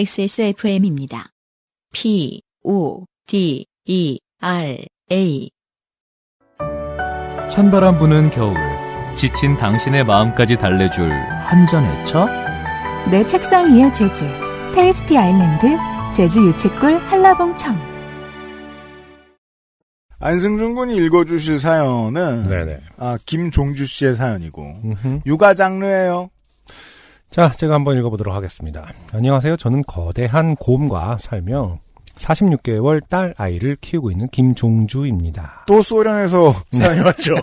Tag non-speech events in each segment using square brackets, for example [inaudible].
XSFM입니다. P, O, D, E, R, A. 찬바람 부는 겨울. 지친 당신의 마음까지 달래줄 한전의 차? 내 책상 위의 제주. 테이스티 아일랜드. 제주 유채꿀 한라봉청. 안승준 군이 읽어주실 사연은 네네. 아 김종주 씨의 사연이고 음흠. 육아 장르예요. 자, 제가 한번 읽어보도록 하겠습니다. 안녕하세요. 저는 거대한 곰과 살며 46개월 딸 아이를 키우고 있는 김종주입니다. 또소량에서 사연이 왔죠.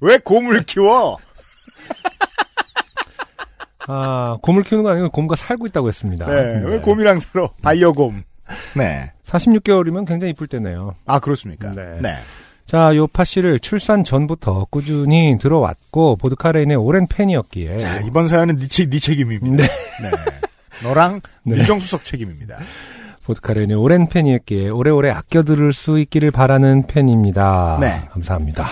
왜 곰을 키워? 아, 곰을 키우는 거 아니고 곰과 살고 있다고 했습니다. 네, 네. 왜 곰이랑 살아? 반려곰. 네. 46개월이면 굉장히 이쁠 때네요. 아, 그렇습니까? 네. 네. 자, 요 파씨를 출산 전부터 꾸준히 들어왔고 보드카레인의 오랜 팬이었기에 자, 이번 사연은 니, 니 책임입니다. 네. 네. 너랑 [laughs] 네. 정수석 책임입니다. 보드카레인의 오랜 팬이었기에 오래오래 아껴 들을 수 있기를 바라는 팬입니다. 네. 감사합니다.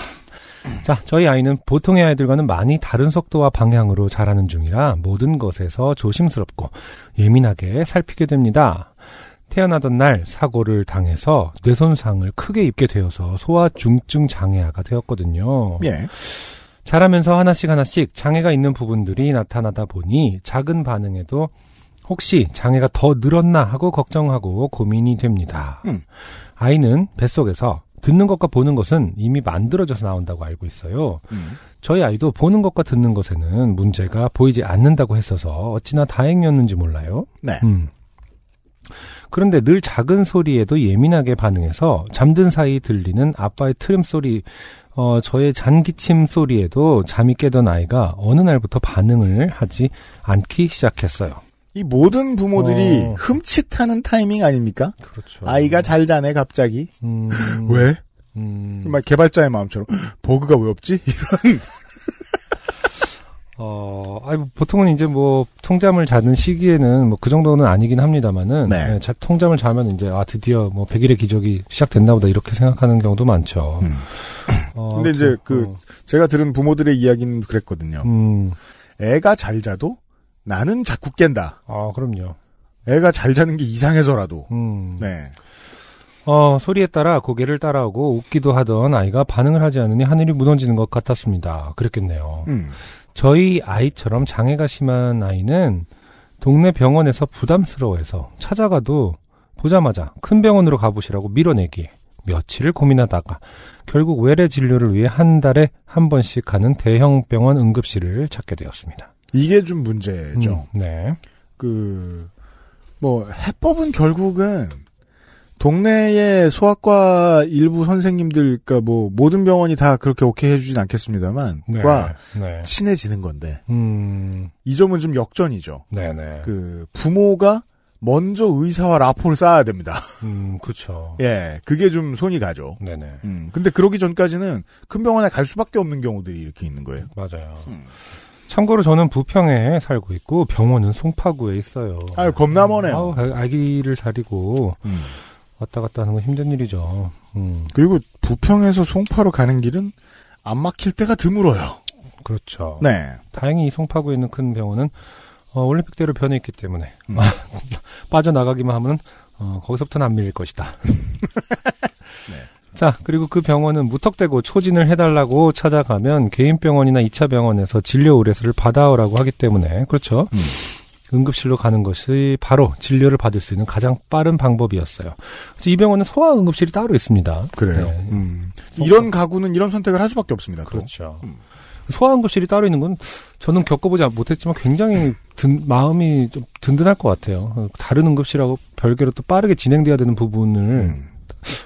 자, 저희 아이는 보통의 아이들과는 많이 다른 속도와 방향으로 자라는 중이라 모든 것에서 조심스럽고 예민하게 살피게 됩니다. 태어나던 날 사고를 당해서 뇌손상을 크게 입게 되어서 소아중증 장애아가 되었거든요. 예. 자라면서 하나씩 하나씩 장애가 있는 부분들이 나타나다 보니 작은 반응에도 혹시 장애가 더 늘었나 하고 걱정하고 고민이 됩니다. 음. 아이는 뱃속에서 듣는 것과 보는 것은 이미 만들어져서 나온다고 알고 있어요. 음. 저희 아이도 보는 것과 듣는 것에는 문제가 보이지 않는다고 했어서 어찌나 다행이었는지 몰라요. 네. 음. 그런데 늘 작은 소리에도 예민하게 반응해서 잠든 사이 들리는 아빠의 트림 소리, 어, 저의 잔기침 소리에도 잠이 깨던 아이가 어느 날부터 반응을 하지 않기 시작했어요. 이 모든 부모들이 어... 흠칫하는 타이밍 아닙니까? 그렇죠. 아이가 잘 자네 갑자기. 음... 왜? 음... 막 개발자의 마음처럼 버그가 [gasps] 왜 없지? [laughs] 이런. 어, 아니, 뭐 보통은 이제 뭐, 통잠을 자는 시기에는 뭐, 그 정도는 아니긴 합니다만은, 네. 네, 자, 통잠을 자면 이제, 아, 드디어 뭐, 백일의 기적이 시작됐나 보다, 이렇게 생각하는 경우도 많죠. 음. 어, [laughs] 근데 이제 그, 어. 제가 들은 부모들의 이야기는 그랬거든요. 음. 애가 잘 자도 나는 자꾸 깬다. 아, 그럼요. 애가 잘 자는 게 이상해서라도. 음. 네. 어, 소리에 따라 고개를 따라오고 웃기도 하던 아이가 반응을 하지 않으니 하늘이 무너지는 것 같았습니다. 그랬겠네요. 음. 저희 아이처럼 장애가 심한 아이는 동네 병원에서 부담스러워해서 찾아가도 보자마자 큰 병원으로 가보시라고 밀어내기에 며칠을 고민하다가 결국 외래 진료를 위해 한 달에 한 번씩 가는 대형 병원 응급실을 찾게 되었습니다. 이게 좀 문제죠. 음, 네. 그, 뭐, 해법은 결국은 동네의 소아과 일부 선생님들, 그니까 뭐, 모든 병원이 다 그렇게 오케이 해주진 않겠습니다만, 네, 과 네. 친해지는 건데, 음... 이 점은 좀 역전이죠. 네네. 네. 그, 부모가 먼저 의사와 라포를 쌓아야 됩니다. 음, 그쵸. 예, 그게 좀 손이 가죠. 네네. 네. 음, 근데 그러기 전까지는 큰 병원에 갈 수밖에 없는 경우들이 이렇게 있는 거예요. 맞아요. 음. 참고로 저는 부평에 살고 있고 병원은 송파구에 있어요. 아유 겁나 머네요. 아기를 자리고 음. 왔다 갔다 하는 건 힘든 일이죠. 음. 그리고 부평에서 송파로 가는 길은 안 막힐 때가 드물어요. 그렇죠. 네. 다행히 송파구에 있는 큰 병원은 어, 올림픽대로 변해있기 때문에 음. 아, [laughs] 빠져나가기만 하면 어, 거기서부터는 안 밀릴 것이다. [laughs] 네. 자, 그리고 그 병원은 무턱대고 초진을 해달라고 찾아가면 개인 병원이나 2차 병원에서 진료 의뢰서를 받아오라고 하기 때문에, 그렇죠? 음. 응급실로 가는 것이 바로 진료를 받을 수 있는 가장 빠른 방법이었어요. 그래서 이 병원은 소아 응급실이 따로 있습니다. 그래요. 네. 음. 이런 가구는 이런 선택을 할 수밖에 없습니다. 또. 그렇죠. 음. 소아 응급실이 따로 있는 건 저는 겪어보지 못했지만 굉장히 든, 마음이 좀 든든할 것 같아요. 다른 응급실하고 별개로 또 빠르게 진행돼야 되는 부분을 음.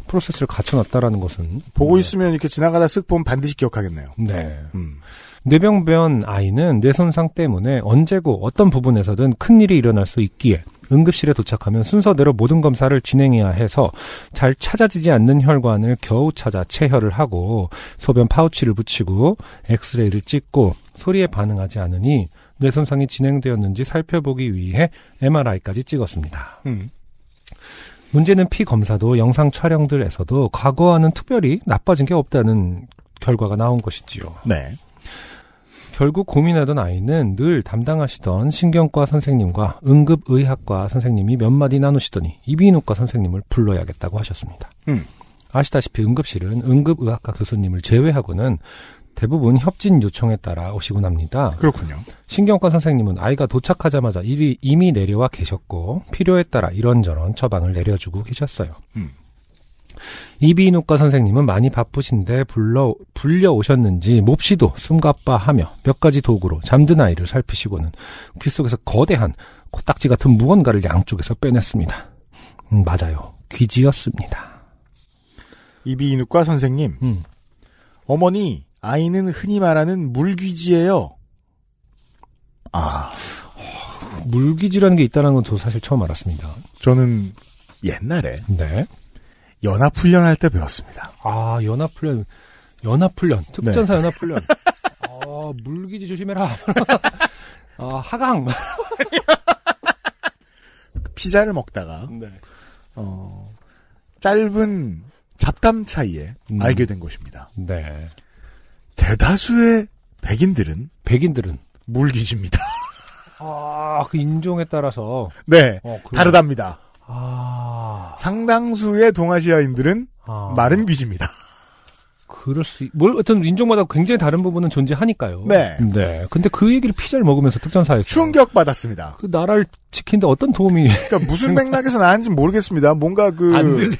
프로세스를 갖춰놨다라는 것은 보고 네. 있으면 이렇게 지나가다 쓱 보면 반드시 기억하겠네요. 네. 음. 뇌병변 아이는 뇌손상 때문에 언제고 어떤 부분에서든 큰일이 일어날 수 있기에 응급실에 도착하면 순서대로 모든 검사를 진행해야 해서 잘 찾아지지 않는 혈관을 겨우 찾아 체혈을 하고 소변 파우치를 붙이고 엑스레이를 찍고 소리에 반응하지 않으니 뇌 손상이 진행되었는지 살펴보기 위해 MRI까지 찍었습니다. 음. 문제는 피 검사도 영상 촬영들에서도 과거와는 특별히 나빠진 게 없다는 결과가 나온 것이지요. 네. 결국 고민하던 아이는 늘 담당하시던 신경과 선생님과 응급의학과 선생님이 몇 마디 나누시더니 이비인후과 선생님을 불러야겠다고 하셨습니다. 음. 아시다시피 응급실은 응급의학과 교수님을 제외하고는 대부분 협진 요청에 따라 오시곤 합니다. 그렇군요. 신경과 선생님은 아이가 도착하자마자 이미 내려와 계셨고 필요에 따라 이런저런 처방을 내려주고 계셨어요. 음. 이비인후과 선생님은 많이 바쁘신데 불러, 불려오셨는지 몹시도 숨가빠 하며 몇 가지 도구로 잠든 아이를 살피시고는 귀 속에서 거대한 코딱지 같은 무언가를 양쪽에서 빼냈습니다. 음, 맞아요. 귀지였습니다. 이비인후과 선생님. 음. 어머니, 아이는 흔히 말하는 물귀지예요. 아. 물귀지라는 게 있다는 건 저 사실 처음 알았습니다. 저는 옛날에 네. 연합훈련할 때 배웠습니다. 아, 연합훈련. 연합훈련. 특전사 네. 연합훈련. 어, 물기지 조심해라. 어, [laughs] 하강. 그 피자를 먹다가, 네. 어, 짧은 잡담 차이에 음. 알게 된 것입니다. 네. 대다수의 백인들은 백인들은 물기지입니다. 아, 그 인종에 따라서 네 어, 다르답니다. 아, 상당수의 동아시아인들은 아. 마른 귀지입니다. 그럴 수, 뭘, 어떤 인종마다 굉장히 다른 부분은 존재하니까요. 네. 네. 근데 그 얘기를 피자를 먹으면서 특전사에 서 충격받았습니다. 그 나라를 지키는데 어떤 도움이. [laughs] 그니까 무슨 맥락에서 나왔는지 모르겠습니다. 뭔가 그. 들...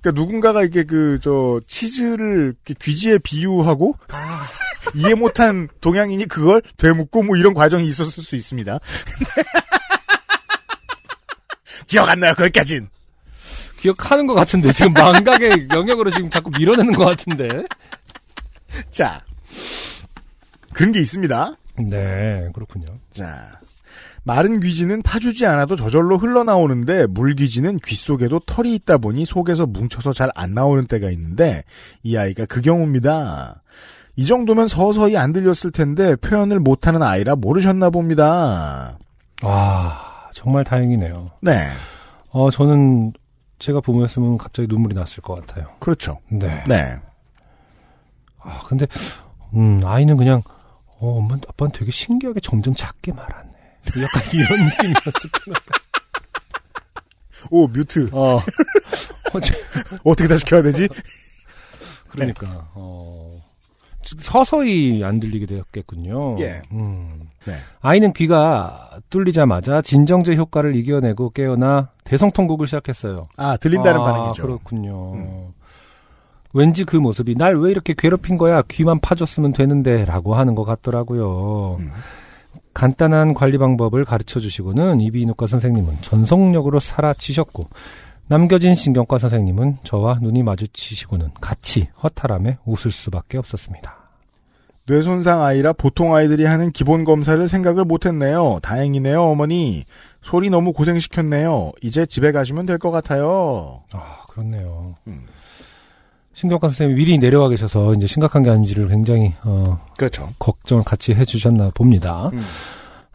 그니까 누군가가 이게 그, 저, 치즈를 귀지에 비유하고. [laughs] 이해 못한 동양인이 그걸 되묻고 뭐 이런 과정이 있었을 수 있습니다. [laughs] 기억 안 나요, 거기까진. 기억하는 것 같은데 지금 망각의 [laughs] 영역으로 지금 자꾸 밀어내는 것 같은데. 자, 그런 게 있습니다. 네, 그렇군요. 자, 마른 귀지는 파주지 않아도 저절로 흘러나오는데 물귀지는 귀 속에도 털이 있다 보니 속에서 뭉쳐서 잘 안 나오는 때가 있는데 이 아이가 그 경우입니다. 이 정도면 서서히 안 들렸을 텐데 표현을 못하는 아이라 모르셨나 봅니다. 와 정말 다행이네요. 네. 어 저는 제가 부모였으면 갑자기 눈물이 났을 것 같아요. 그렇죠. 네. 네. 아, 근데, 음, 아이는 그냥, 어, 엄마, 아빠는 되게 신기하게 점점 작게 말하네. 약간 이런 [laughs] 느낌이었을구나. 오, 뮤트. 어. [laughs] 어 어떻게 다시 켜야 되지? 그러니까, 어. 서서히 안 들리게 되었겠군요. 예. 음. 네. 아이는 귀가 뚫리자마자 진정제 효과를 이겨내고 깨어나 대성통곡을 시작했어요. 아 들린다는 아, 반응이죠. 그렇군요. 음. 왠지 그 모습이 날 왜 이렇게 괴롭힌 거야 귀만 파줬으면 되는데라고 하는 것 같더라고요. 음. 간단한 관리 방법을 가르쳐 주시고는 이비인후과 선생님은 전속력으로 사라지셨고 남겨진 신경과 선생님은 저와 눈이 마주치시고는 같이 허탈함에 웃을 수밖에 없었습니다. 뇌손상 아이라 보통 아이들이 하는 기본 검사를 생각을 못했네요. 다행이네요, 어머니. 소리 너무 고생시켰네요. 이제 집에 가시면 될 것 같아요. 아, 그렇네요. 음. 신경과 선생님 미리 내려와 계셔서 이제 심각한 게 아닌지를 굉장히 어 그렇죠. 걱정을 같이 해주셨나 봅니다. 음.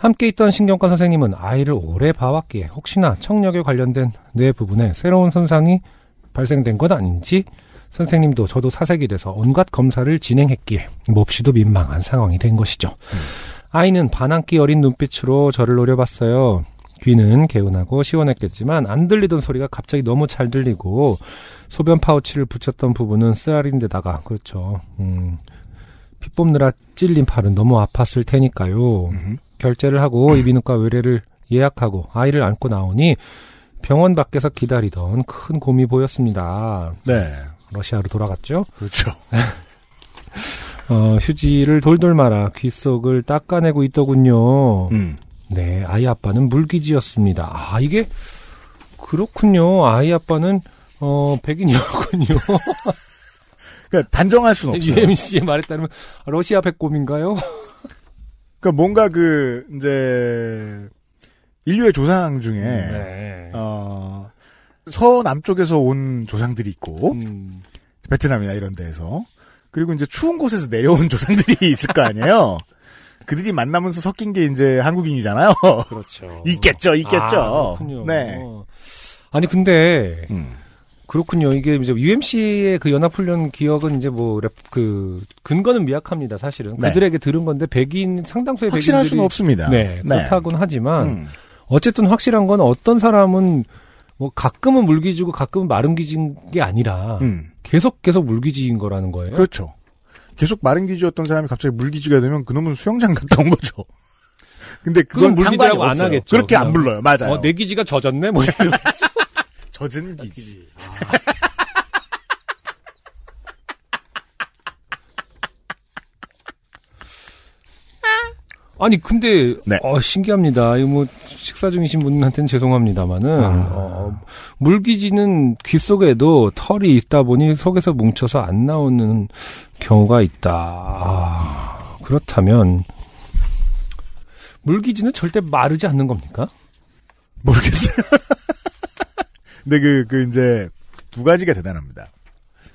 함께 있던 신경과 선생님은 아이를 오래 봐왔기에 혹시나 청력에 관련된 뇌 부분에 새로운 손상이 발생된 건 아닌지 선생님도 저도 사색이 돼서 온갖 검사를 진행했기에 몹시도 민망한 상황이 된 것이죠. 음. 아이는 반항기 어린 눈빛으로 저를 노려봤어요. 귀는 개운하고 시원했겠지만 안 들리던 소리가 갑자기 너무 잘 들리고 소변 파우치를 붙였던 부분은 쓰라린데다가 그렇죠. 음, 피 뽑느라 찔린 팔은 너무 아팠을 테니까요. 음. 결제를 하고 이비인후과 외래를 예약하고 아이를 안고 나오니 병원 밖에서 기다리던 큰 곰이 보였습니다. 네. 러시아로 돌아갔죠. 그렇죠. [laughs] 어, 휴지를 돌돌 말아 귀 속을 닦아내고 있더군요. 음. 네, 아이 아빠는 물기지였습니다 아, 이게 그렇군요. 아이 아빠는 어, 백인이었군요. 그러니까 단정할 수 [laughs] 없어요. UMC에 말했다면 러시아 백곰인가요? [laughs] 그러니까 뭔가 그 이제 인류의 조상 중에 음, 네. 어, 서남쪽에서 온 조상들이 있고 음. 베트남이나 이런 데에서 그리고 이제 추운 곳에서 내려온 [laughs] 조상들이 있을 거 아니에요. 그들이 만나면서 섞인 게 이제 한국인이잖아요. 그렇죠. [laughs] 있겠죠, 있겠죠. 아, 네. 아니 근데 음. 그렇군요. 이게 이제 UMC의 그 연합훈련 기억은 이제 뭐 그 근거는 미약합니다. 사실은 네. 그들에게 들은 건데 백인 상당수의 백인들이 수는 없습니다. 네, 네. 그렇다곤 하지만 음. 어쨌든 확실한 건 어떤 사람은 뭐 가끔은 물기지고 가끔은 마름기진 게 아니라 음. 계속 계속 물기지인 거라는 거예요. 그렇죠. 계속 마름기지였던 사람이 갑자기 물기지가 되면 그놈은 수영장 갔다 온 거죠. [laughs] 근데 그건, 그건 물기지라고 안 하겠죠. 그렇게 그냥. 안 불러요. 맞아요. 어, 내 기지가 젖었네. 뭐이러 [laughs] 젖은 아, 기지. 아. [laughs] 아니 근데 네. 어, 신기합니다. 이뭐 거 식사 중이신 분한테는 죄송합니다만은 아. 어, 물기지는귀 속에도 털이 있다 보니 속에서 뭉쳐서 안 나오는 경우가 있다. 아, 그렇다면 물기지는 절대 마르지 않는 겁니까? 모르겠어요. [laughs] 근데 그, 그 이제 두 가지가 대단합니다.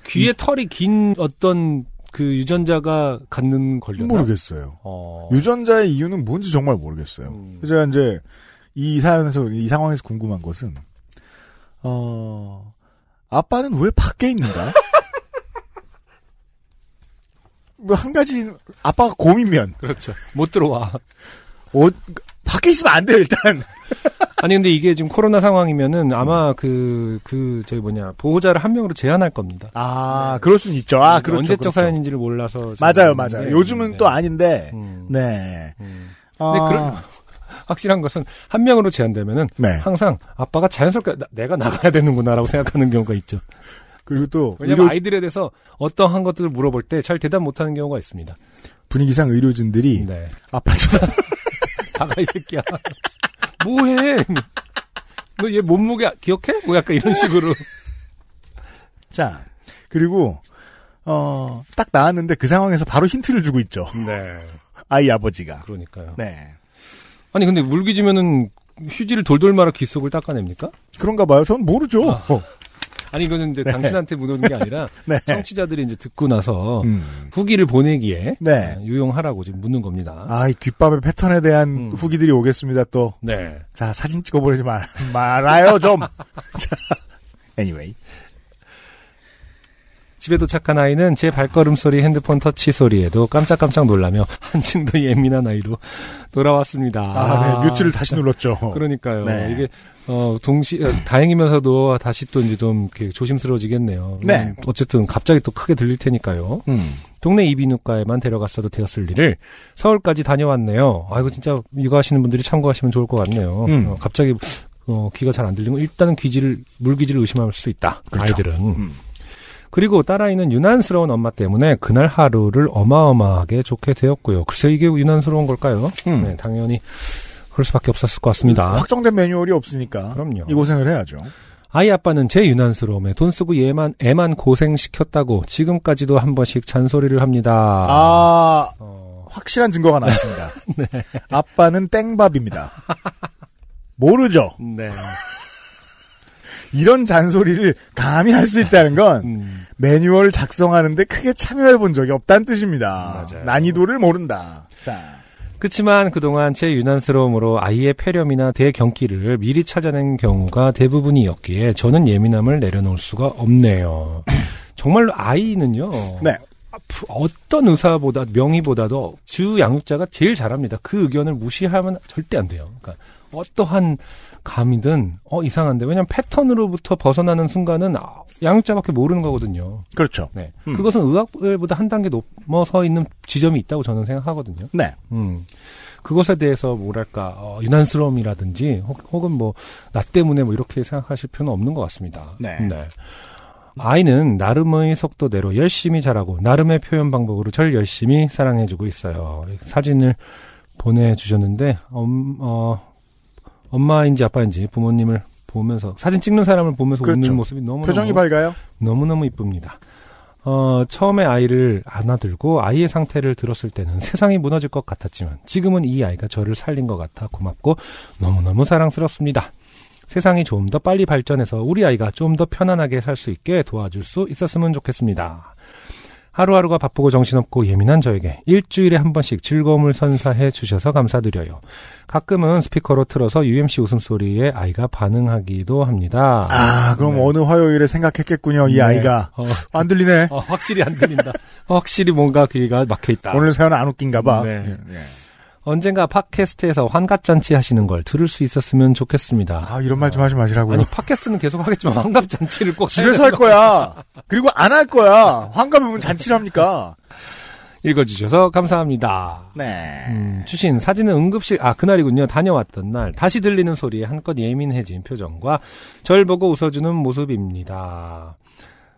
귀에 이, 털이 긴 어떤 그 유전자가 갖는 걸렸 모르겠어요. 어... 유전자의 이유는 뭔지 정말 모르겠어요. 음... 제가 이제 이 사연에서 이 상황에서 궁금한 것은 어 아빠는 왜 밖에 있는가? [laughs] 뭐한 가지 아빠가 곰이면 그렇죠. 못 들어와. 어, 밖에 있으면 안 돼요 일단. [laughs] 아니 근데 이게 지금 코로나 상황이면은 아마 그그 그, 그 저희 뭐냐 보호자를 한 명으로 제한할 겁니다. 아 네. 그럴 수는 있죠. 아 그러니까 그렇죠. 언제적 그렇죠. 사연인지를 몰라서 맞아요, 맞아요. 네. 요즘은 네. 또 아닌데 음. 네. 음. 근데 아... 그런 [laughs] 확실한 것은 한 명으로 제한되면은 네. 항상 아빠가 자연스럽게 나, 내가 나가야 되는구나라고 생각하는 경우가 있죠. 그리고 또 왜냐면 의료... 아이들에 대해서 어떠한 것들을 물어볼 때 잘 대답 못하는 경우가 있습니다. 분위기상 의료진들이 네. 아빠 쳐다 나가 [laughs] 이 새끼야. [laughs] 뭐해? 너 얘 몸무게 기억해? 뭐 약간 이런 식으로. 자, 그리고, 어, 딱 나왔는데 그 상황에서 바로 힌트를 주고 있죠. 네. [laughs] 아이 아버지가. 그러니까요. 네. 아니, 근데 물기 지면은 휴지를 돌돌 말아 귓속을 닦아냅니까? 그런가 봐요. 전 모르죠. 아. 아니 이거는 이제 네. 당신한테 묻는 게 아니라 [laughs] 네. 청취자들이 이제 듣고 나서 음. 후기를 보내기에 네. 유용하라고 아, 지금 묻는 겁니다. 아이 귓밥의 패턴에 대한 음. 후기들이 오겠습니다 또. 네. 자 사진 찍어버리지 말 말아요 좀. [laughs] 자, anyway. 집에 도착한 아이는 제 발걸음 소리, 핸드폰 터치 소리에도 깜짝깜짝 놀라며 한층 더 예민한 아이로 돌아왔습니다. 아, 네. 아, 뮤트를 다시 눌렀죠. 그러니까요. 네. 이게 어 동시 어, 다행이면서도 다시 또 이제 좀 이렇게 조심스러워지겠네요. 네. 어쨌든 갑자기 또 크게 들릴 테니까요. 음. 동네 이비인후과에만 데려갔어도 되었을 일을 서울까지 다녀왔네요. 아 이거 진짜 육아하시는 분들이 참고하시면 좋을 것 같네요. 음. 어, 갑자기 어, 귀가 잘 안 들리고 일단은 귀지를 물귀지를 의심할 수 있다. 그렇죠. 아이들은. 음. 그리고 딸아이는 유난스러운 엄마 때문에 그날 하루를 어마어마하게 좋게 되었고요. 글쎄 이게 유난스러운 걸까요? 음. 네, 당연히 그럴 수밖에 없었을 것 같습니다. 음, 확정된 매뉴얼이 없으니까. 그럼요. 이 고생을 해야죠. 아이 아빠는 제 유난스러움에 돈 쓰고 얘만 애만 고생시켰다고 지금까지도 한 번씩 잔소리를 합니다. 아 어... 확실한 증거가 나왔습니다. [laughs] 네. 아빠는 땡밥입니다. 모르죠. 네. 이런 잔소리를 감히 할 수 있다는 건 음. 매뉴얼 작성하는데 크게 참여해 본 적이 없다는 뜻입니다. 맞아요. 난이도를 모른다. 자. 그렇지만 그동안 제 유난스러움으로 아이의 폐렴이나 대경기를 미리 찾아낸 경우가 대부분이었기에 저는 예민함을 내려놓을 수가 없네요. [clears throat] 정말로 아이는요. 네. 어떤 의사보다 명의보다도 주 양육자가 제일 잘합니다. 그 의견을 무시하면 절대 안 돼요. 그러니까 어떠한 감이든 어 이상한데 왜냐면 패턴으로부터 벗어나는 순간은 양육자밖에 모르는 거거든요. 그렇죠. 네, 음. 그것은 의학보다 한 단계 넘어서 있는 지점이 있다고 저는 생각하거든요. 네. 음. 그것에 대해서 뭐랄까 어, 유난스러움이라든지 혹, 은뭐 나 때문에 뭐 이렇게 생각하실 필요는 없는 것 같습니다. 네. 네. 아이는 나름의 속도대로 열심히 자라고 나름의 표현 방법으로 절 열심히 사랑해주고 있어요. 사진을 보내주셨는데 음, 어, 엄마인지 아빠인지 부모님을 보면서 사진 찍는 사람을 보면서 그렇죠. 웃는 모습이 너무 표정이 밝아요. 너무 너무 이쁩니다. 어, 처음에 아이를 안아들고 아이의 상태를 들었을 때는 세상이 무너질 것 같았지만 지금은 이 아이가 저를 살린 것 같아 고맙고 너무너무 사랑스럽습니다. 세상이 좀 더 빨리 발전해서 우리 아이가 좀 더 편안하게 살 수 있게 도와줄 수 있었으면 좋겠습니다. 하루하루가 바쁘고 정신없고 예민한 저에게 일주일에 한 번씩 즐거움을 선사해 주셔서 감사드려요. 가끔은 스피커로 틀어서 UMC 웃음소리에 아이가 반응하기도 합니다. 아, 그럼 네. 어느 화요일에 생각했겠군요, 이 네. 아이가. 어, 안 들리네. 어, 확실히 안 들린다. 확실히 뭔가 귀가 막혀있다. 오늘 사연안 웃긴가 봐. 네. 네. 언젠가 팟캐스트에서 환갑잔치 하시는 걸 들을 수 있었으면 좋겠습니다. 아, 이런 말 좀 하지 마시라고요. 아니, 팟캐스트는 계속 하겠지만 환갑잔치를 꼭 집에서 할 거야. 그리고 안 할 거야. 환갑이 면 잔치를 합니까? 읽어주셔서 감사합니다. 네. 음, 주신 사진은 응급실, 아, 그날이군요. 다녀왔던 날. 다시 들리는 소리에 한껏 예민해진 표정과 절 보고 웃어주는 모습입니다.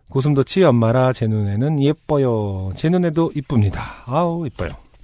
고슴도치 엄마라 제 눈에는 예뻐요. 제 눈에도 이쁩니다. 아우, 이뻐요.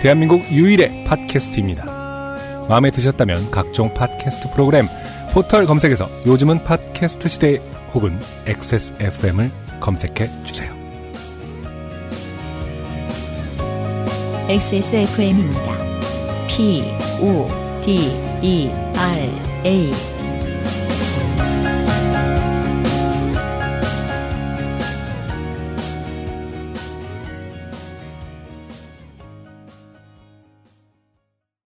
대한민국 유일의 팟캐스트입니다. 마음에 드셨다면 각종 팟캐스트 프로그램 포털 검색에서 요즘은 팟캐스트 시대 혹은 XSFM을 검색해 주세요. XSFM입니다. P O D E R A